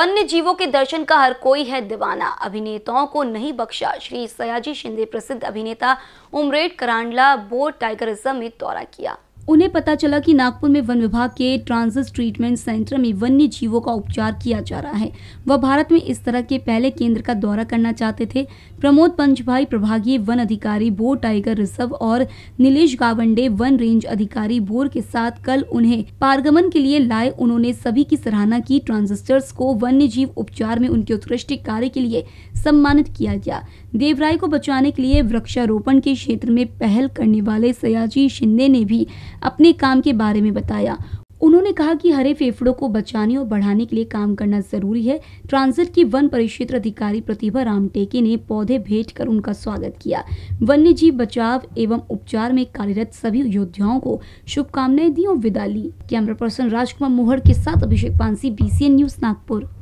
वन्य जीवों के दर्शन का हर कोई है दीवाना अभिनेताओं को नहीं बख्शा श्री सयाजी शिंदे प्रसिद्ध अभिनेता उमरेट करांडला बोर्ड टाइगर रिजर्व में दौरा किया उन्हें पता चला कि नागपुर में वन विभाग के ट्रांजिट ट्रीटमेंट सेंटर में वन्य जीवों का उपचार किया जा रहा है वह भारत में इस तरह के पहले केंद्र का दौरा करना चाहते थे प्रमोद पंचभाई प्रभागीय वन अधिकारी बोर टाइगर रिजर्व और नीलेश गावंडे वन रेंज अधिकारी बोर के साथ कल उन्हें पारगमन के लिए लाए उन्होंने सभी की सराहना की ट्रांजिस्टर्स को वन्य जीव उपचार में उनके उत्कृष्ट कार्य के लिए सम्मानित किया गया देवराय को बचाने के लिए वृक्षारोपण के क्षेत्र में पहल करने वाले सयाजी शिंदे ने भी अपने काम के बारे में बताया उन्होंने कहा कि हरे फेफड़ों को बचाने और बढ़ाने के लिए काम करना जरूरी है ट्रांसिट की वन परिक्षेत्र अधिकारी प्रतिभा राम टेके ने पौधे भेंट कर उनका स्वागत किया वन्य जीव बचाव एवं उपचार में कार्यरत सभी योद्धाओं को शुभकामनाएं दी और विदा ली कैमरा पर्सन राजकुमार मोहर के साथ अभिषेक पांसी बी न्यूज नागपुर